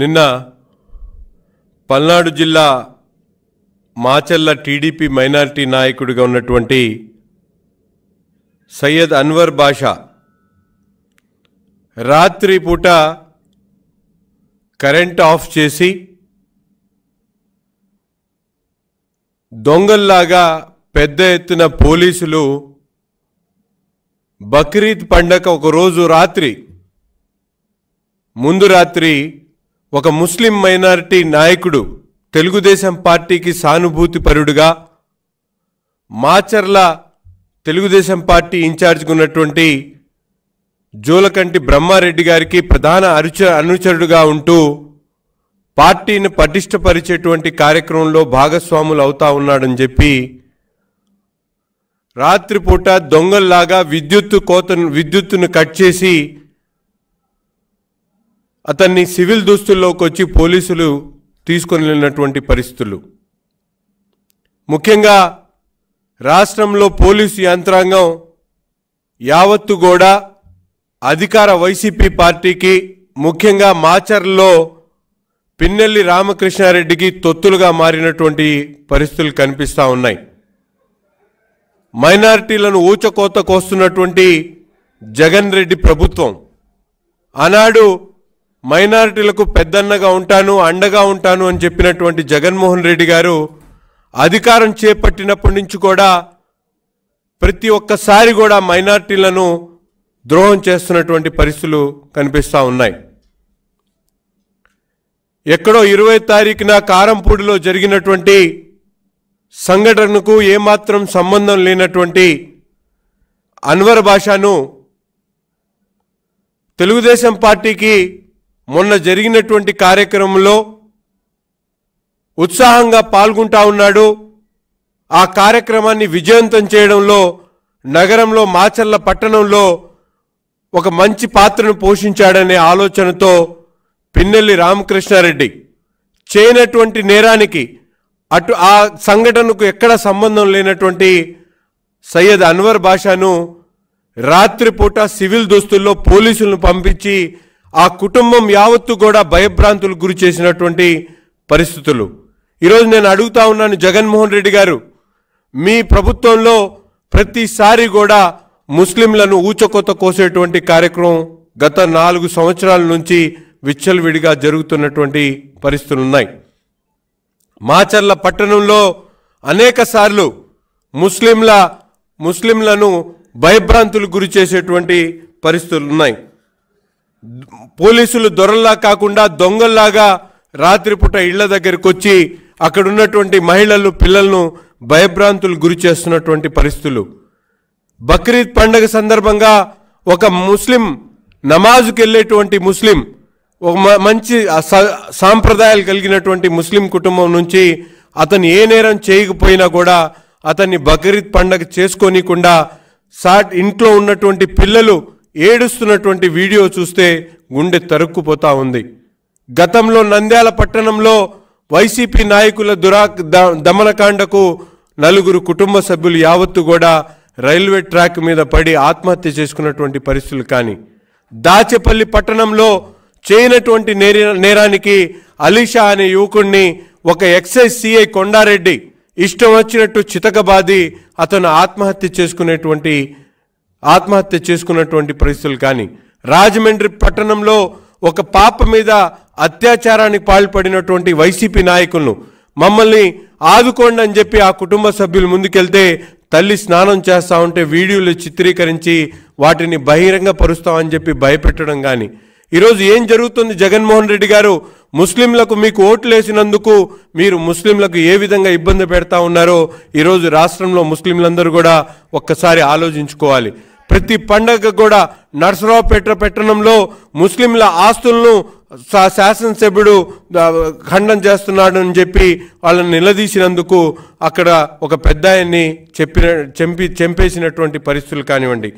నిన్న పల్నాడు జిల్లా మాచల్ల TDP minority నాయకుడిగా ఉన్నటువంటి సయ్యద్ అన్వర్ బాషా రాత్రి పూట కరెంట్ ఆఫ్ చేసి దొంగల్లాగా పెద్ద ఎత్తున పోలీసులు బక్రీద్ పండగ ఒకరోజు రాత్రి ముందు రాత్రి ఒక ముస్లిం మైనారిటీ నాయకుడు తెలుగుదేశం పార్టీకి సానుభూతి పరుడుగా మాచర్ల తెలుగుదేశం పార్టీ ఇన్ఛార్జ్గా ఉన్నటువంటి జోలకంటి బ్రహ్మారెడ్డి గారికి ప్రధాన అరుచ అనుచరుడుగా ఉంటూ పార్టీని పటిష్టపరిచేటువంటి కార్యక్రమంలో భాగస్వాములు అవుతా ఉన్నాడని చెప్పి రాత్రిపూట దొంగల్లాగా విద్యుత్తు కోత విద్యుత్తును కట్ చేసి అతన్ని సివిల్ దుస్తుల్లోకి వచ్చి పోలీసులు తీసుకొని వెళ్ళినటువంటి పరిస్థితులు ముఖ్యంగా రాష్ట్రంలో పోలీసు యంత్రాంగం యావత్తు కూడా అధికార వైసీపీ పార్టీకి ముఖ్యంగా మాచర్లో పిన్నెల్లి రామకృష్ణారెడ్డికి తొత్తులుగా మారినటువంటి పరిస్థితులు కనిపిస్తూ ఉన్నాయి మైనారిటీలను ఊచకోత కోస్తున్నటువంటి జగన్ రెడ్డి ప్రభుత్వం ఆనాడు మైనారిటీలకు పెద్దన్నగా ఉంటాను అండగా ఉంటాను అని చెప్పినటువంటి జగన్మోహన్ రెడ్డి గారు అధికారం చేపట్టినప్పటి నుంచి కూడా ప్రతి ఒక్కసారి కూడా మైనార్టీలను ద్రోహం చేస్తున్నటువంటి పరిస్థితులు కనిపిస్తూ ఉన్నాయి ఎక్కడో ఇరవై తారీఖున కారంపూడిలో జరిగినటువంటి సంఘటనకు ఏమాత్రం సంబంధం లేనటువంటి అన్వర్ భాషను తెలుగుదేశం పార్టీకి మొన్న జరిగినటువంటి కార్యక్రమంలో ఉత్సాహంగా పాల్గొంటా ఉన్నాడు ఆ కార్యక్రమాన్ని విజయవంతం చేయడంలో నగరంలో మాచర్ల పట్టణంలో ఒక మంచి పాత్రను పోషించాడనే ఆలోచనతో పిన్నెల్లి రామకృష్ణారెడ్డి చేయనటువంటి నేరానికి అటు ఆ సంఘటనకు ఎక్కడ సంబంధం లేనటువంటి సయ్యద్ అన్వర్ బాషాను రాత్రిపూట సివిల్ దుస్తుల్లో పోలీసులను పంపించి ఆ కుటుంబం యావత్తు కూడా భయభ్రాంతులు గురి చేసినటువంటి పరిస్థితులు ఈరోజు నేను అడుగుతా ఉన్నాను జగన్మోహన్ రెడ్డి గారు మీ ప్రభుత్వంలో ప్రతిసారి కూడా ముస్లింలను ఊచకొత్త కోసేటువంటి కార్యక్రమం గత నాలుగు సంవత్సరాల నుంచి విచ్చలవిడిగా జరుగుతున్నటువంటి పరిస్థితులు ఉన్నాయి మాచర్ల పట్టణంలో అనేక సార్లు ముస్లింల ముస్లింలను భయభ్రాంతులు గురి చేసేటువంటి పరిస్థితులు ఉన్నాయి పోలీసులు దొరల్లా కాకుండా దొంగల్లాగా రాత్రిపూట ఇళ్ల దగ్గరికి వచ్చి అక్కడ ఉన్నటువంటి మహిళలు పిల్లలను భయభ్రాంతులు గురి చేస్తున్నటువంటి పరిస్థితులు బక్రీద్ పండగ సందర్భంగా ఒక ముస్లిం నమాజుకి వెళ్ళేటువంటి ముస్లిం ఒక మంచి సాంప్రదాయాలు కలిగినటువంటి ముస్లిం కుటుంబం నుంచి అతను ఏ నేరం చేయకపోయినా కూడా అతన్ని బక్రీద్ పండగ చేసుకోనికుండా సాట్ ఇంట్లో ఉన్నటువంటి పిల్లలు ఏడుస్తున్నటువంటి వీడియో చూస్తే గుండె తరుక్కుపోతా ఉంది గతంలో నంద్యాల పట్టణంలో వైసీపీ నాయకుల దురా దమనకాండకు నలుగురు కుటుంబ సభ్యులు యావత్తు కూడా రైల్వే ట్రాక్ మీద పడి ఆత్మహత్య చేసుకున్నటువంటి పరిస్థితులు కానీ దాచేపల్లి పట్టణంలో చేయనటువంటి నేరానికి అలీషా అనే యువకుడిని ఒక ఎక్సైజ్ సిఐ కొండారెడ్డి ఇష్టం వచ్చినట్టు చితకబాది అతను ఆత్మహత్య చేసుకునేటువంటి ఆత్మహత్య చేసుకున్నటువంటి పరిస్థితులు కానీ రాజమండ్రి పట్టణంలో ఒక పాప మీద అత్యాచారానికి పాల్పడినటువంటి వైసీపీ నాయకులను మమ్మల్ని ఆదుకోండి అని చెప్పి ఆ కుటుంబ సభ్యులు ముందుకెళ్తే తల్లి స్నానం చేస్తూ ఉంటే వీడియోలు చిత్రీకరించి వాటిని బహిరంగ పరుస్తామని చెప్పి భయపెట్టడం కానీ ఈరోజు ఏం జరుగుతుంది జగన్మోహన్ రెడ్డి గారు ముస్లింలకు మీకు వేసినందుకు మీరు ముస్లింలకు ఏ విధంగా ఇబ్బంది పెడతా ఉన్నారో ఈరోజు రాష్ట్రంలో ముస్లింలందరూ కూడా ఒక్కసారి ఆలోచించుకోవాలి ప్రతి పండగ కూడా నర్సరావుపేట పట్టణంలో ముస్లింల ఆస్తులను శాసనసభ్యుడు ఖండం అని చెప్పి వాళ్ళని నిలదీసినందుకు అక్కడ ఒక పెద్ద ఆయన్ని చెప్పిన చెంపి చంపేసినటువంటి పరిస్థితులు కానివ్వండి